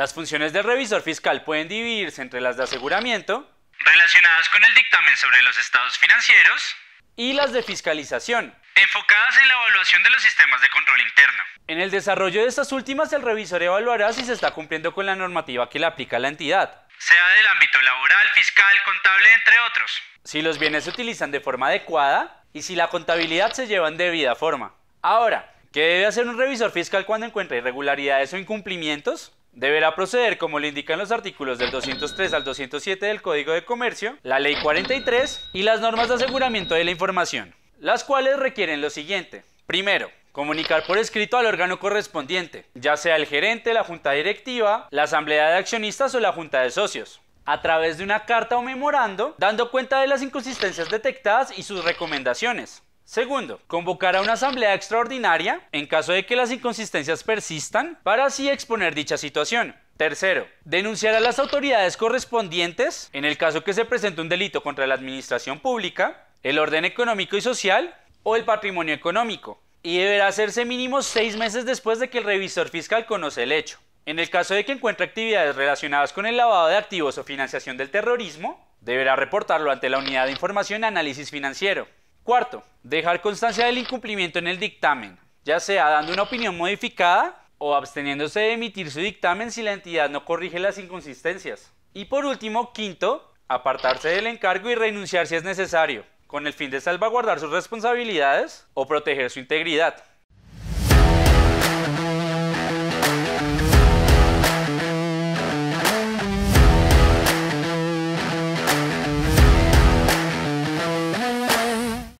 Las funciones del revisor fiscal pueden dividirse entre las de aseguramiento, relacionadas con el dictamen sobre los estados financieros, y las de fiscalización, enfocadas en la evaluación de los sistemas de control interno. En el desarrollo de estas últimas, el revisor evaluará si se está cumpliendo con la normativa que le aplica a la entidad, sea del ámbito laboral, fiscal, contable, entre otros. Si los bienes se utilizan de forma adecuada y si la contabilidad se lleva en debida forma. Ahora, ¿qué debe hacer un revisor fiscal cuando encuentra irregularidades o incumplimientos? Deberá proceder, como lo indican los artículos del 203 al 207 del Código de Comercio, la Ley 43 y las normas de aseguramiento de la información, las cuales requieren lo siguiente. Primero, comunicar por escrito al órgano correspondiente, ya sea el gerente, la junta directiva, la asamblea de accionistas o la junta de socios a través de una carta o memorando, dando cuenta de las inconsistencias detectadas y sus recomendaciones. Segundo, convocar a una asamblea extraordinaria en caso de que las inconsistencias persistan para así exponer dicha situación. Tercero, denunciar a las autoridades correspondientes en el caso que se presente un delito contra la administración pública, el orden económico y social o el patrimonio económico, y deberá hacerse mínimo seis meses después de que el revisor fiscal conoce el hecho. En el caso de que encuentre actividades relacionadas con el lavado de activos o financiación del terrorismo, deberá reportarlo ante la Unidad de Información y Análisis Financiero. Cuarto, dejar constancia del incumplimiento en el dictamen, ya sea dando una opinión modificada o absteniéndose de emitir su dictamen si la entidad no corrige las inconsistencias. Y por último, quinto, apartarse del encargo y renunciar si es necesario, con el fin de salvaguardar sus responsabilidades o proteger su integridad.